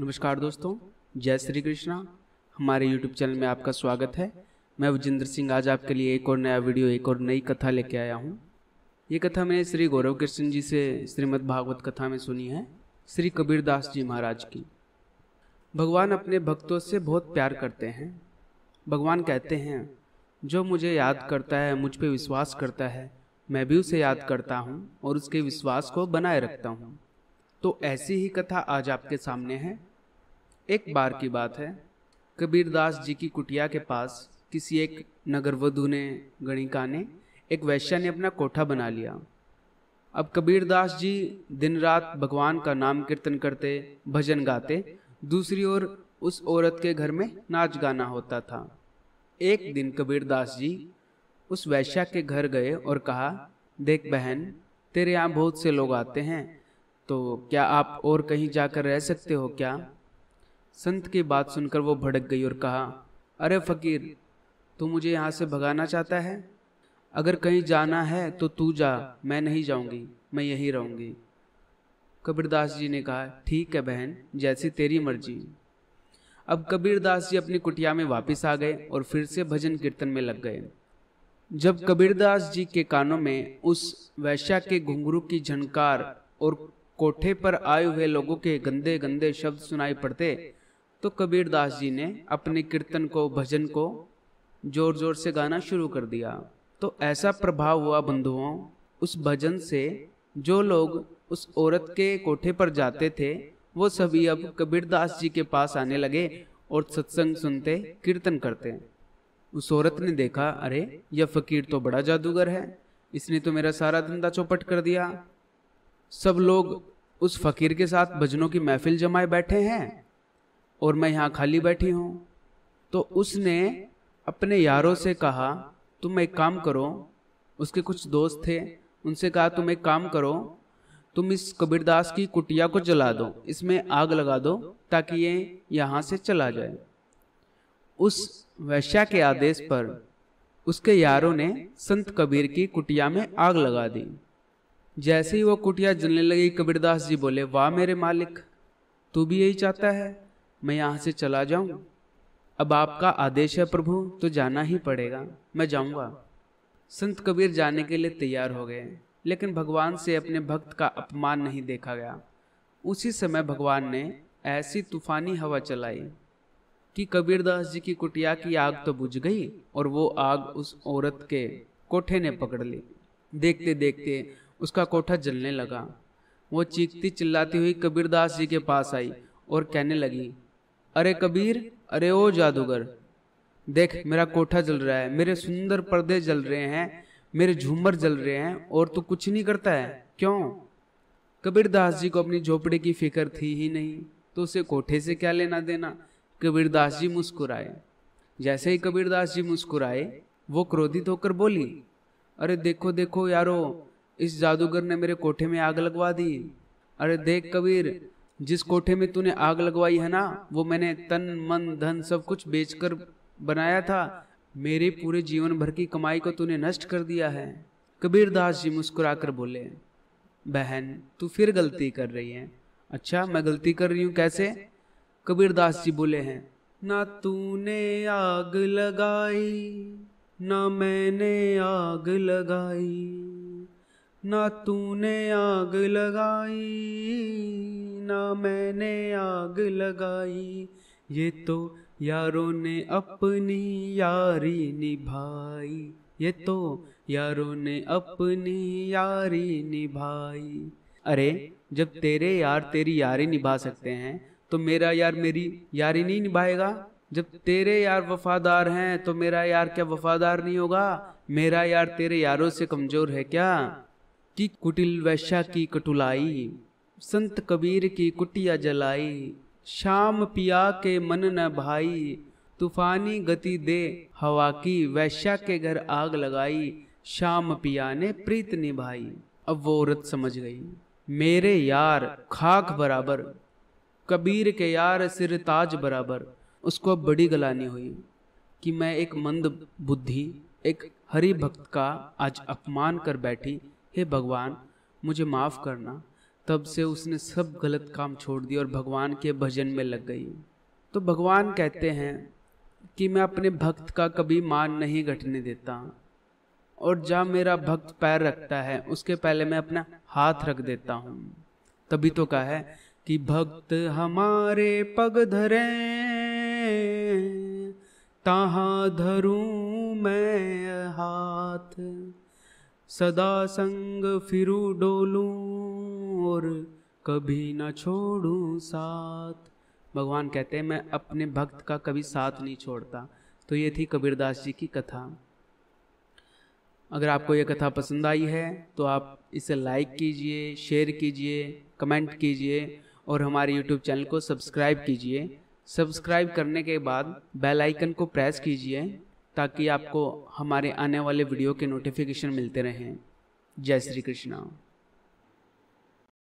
नमस्कार दोस्तों जय श्री कृष्णा हमारे यूट्यूब चैनल में आपका स्वागत है मैं विजेंद्र सिंह आज आपके लिए एक और नया वीडियो एक और नई कथा लेके आया हूँ ये कथा मैंने श्री गौरव कृष्ण जी से श्रीमद् भागवत कथा में सुनी है श्री कबीरदास जी महाराज की भगवान अपने भक्तों से बहुत प्यार करते हैं भगवान कहते हैं जो मुझे याद करता है मुझ पर विश्वास करता है मैं भी उसे याद करता हूँ और उसके विश्वास को बनाए रखता हूँ तो ऐसी ही कथा आज आपके सामने है एक बार की बात है कबीरदास जी की कुटिया के पास किसी एक नगरवधु ने गणिका ने एक वैश्या ने अपना कोठा बना लिया अब कबीरदास जी दिन रात भगवान का नाम कीर्तन करते भजन गाते दूसरी ओर उस औरत के घर में नाच गाना होता था एक दिन कबीरदास जी उस वैश्या के घर गए और कहा देख बहन तेरे यहाँ बहुत से लोग आते हैं तो क्या आप और कहीं जाकर रह सकते हो क्या संत की बात सुनकर वो भड़क गई और कहा अरे फकीर तू मुझे यहाँ से भगाना चाहता है अगर कहीं जाना है तो तू जा मैं नहीं जाऊंगी मैं यहीं रहूंगी कबीरदास जी ने कहा ठीक है बहन जैसी तेरी मर्जी अब कबीरदास जी अपनी कुटिया में वापस आ गए और फिर से भजन कीर्तन में लग गए जब कबीरदास जी के कानों में उस वैश्या के घुंघरू की झनकार और कोठे पर आए हुए लोगों के गंदे गंदे शब्द सुनाई पड़ते तो कबीरदास जी ने अपने कीर्तन को भजन को जोर जोर से गाना शुरू कर दिया तो ऐसा प्रभाव हुआ बंधुओं उस भजन से जो लोग उस औरत के कोठे पर जाते थे वो सभी अब कबीरदास जी के पास आने लगे और सत्संग सुनते कीर्तन करते उस औरत ने देखा अरे यह फकीर तो बड़ा जादूगर है इसने तो मेरा सारा धंधा चौपट कर दिया सब लोग उस फकीर के साथ भजनों की महफिल जमाए बैठे हैं और मैं यहाँ खाली बैठी हूँ तो उसने अपने यारों से कहा तुम एक काम करो उसके कुछ दोस्त थे उनसे कहा तुम एक काम करो तुम इस कबीरदास की कुटिया को जला दो इसमें आग लगा दो ताकि ये यहाँ से चला जाए उस वैश्या के आदेश पर उसके यारों ने संत कबीर की कुटिया में आग लगा दी जैसे ही वो कुटिया जलने लगी कबीरदास जी बोले वाह मेरे मालिक तू भी यही चाहता है मैं यहाँ से चला जाऊं अब आपका आदेश है प्रभु तो जाना ही पड़ेगा मैं जाऊंगा संत कबीर जाने के लिए तैयार हो गए लेकिन भगवान से अपने भक्त का अपमान नहीं देखा गया उसी समय भगवान ने ऐसी तूफानी हवा चलाई कि कबीरदास जी की कुटिया की आग तो बुझ गई और वो आग उस औरत के कोठे ने पकड़ ली देखते देखते उसका कोठा जलने लगा वो चीखती चिल्लाती हुई कबीरदास जी के पास आई और कहने लगी अरे कबीर अरे ओ जादूगर देख मेरा कोठा जल रहा है मेरे सुंदर पर्दे जल रहे हैं मेरे झूमर जल रहे हैं और तू कुछ नहीं करता है क्यों कबीरदास जी को अपनी झोपड़े की फिक्र थी ही नहीं तो उसे कोठे से क्या लेना देना कबीरदास जी मुस्कुराए जैसे ही कबीरदास जी मुस्कुराए वो क्रोधित होकर बोली अरे देखो देखो यारो इस जादूगर ने मेरे कोठे में आग लगवा दी अरे देख कबीर जिस कोठे में तूने आग लगवाई है ना वो मैंने तन मन धन सब कुछ बेचकर बनाया था मेरे पूरे जीवन भर की कमाई को तूने नष्ट कर दिया है कबीर दास जी मुस्कुराकर बोले बहन तू फिर गलती कर रही है अच्छा मैं गलती कर रही हूँ कैसे कबीर दास जी बोले हैं ना तूने आग लगाई ना मैंने आग लगाई ना तूने आग लगाई ना मैंने आग लगाई ये तो यारों ने अपनी यारी निभाई ये तो यारों ने अपनी यारी निभाई अरे जब तेरे यार तेरी यारी निभा सकते हैं तो मेरा यार मेरी यारी नहीं निभाएगा जब तेरे यार वफादार हैं तो मेरा यार क्या वफादार नहीं होगा मेरा यार तेरे यारों से कमज़ोर है क्या की कुटिल वैश्या की कटुलाई संत कबीर की कुटिया जलाई शाम पिया के मन न भाई तूफानी गति दे हवा की वैश्या के घर आग लगाई शाम पिया ने प्रीत निभाई अब वो औरत समझ गई मेरे यार खाक बराबर कबीर के यार सिर ताज बराबर उसको अब बड़ी गलानी हुई कि मैं एक मंद बुद्धि एक हरि भक्त का आज अपमान कर बैठी हे भगवान मुझे माफ़ करना तब से उसने सब गलत काम छोड़ दिया और भगवान के भजन में लग गई तो भगवान कहते हैं कि मैं अपने भक्त का कभी मान नहीं घटने देता और जहाँ मेरा भक्त पैर रखता है उसके पहले मैं अपना हाथ रख देता हूँ तभी तो कहा है कि भक्त हमारे पग धरे ताहा धरू मैं हाथ सदा संग फिरू डोलू और कभी ना छोड़ू साथ भगवान कहते हैं मैं अपने भक्त का कभी साथ नहीं छोड़ता तो ये थी कबीरदास जी की कथा अगर आपको ये कथा पसंद आई है तो आप इसे लाइक कीजिए शेयर कीजिए कमेंट कीजिए और हमारे यूट्यूब चैनल को सब्सक्राइब कीजिए सब्सक्राइब करने के बाद बेल आइकन को प्रेस कीजिए ताकि आपको हमारे आने वाले वीडियो के नोटिफिकेशन मिलते रहें जय श्री कृष्णा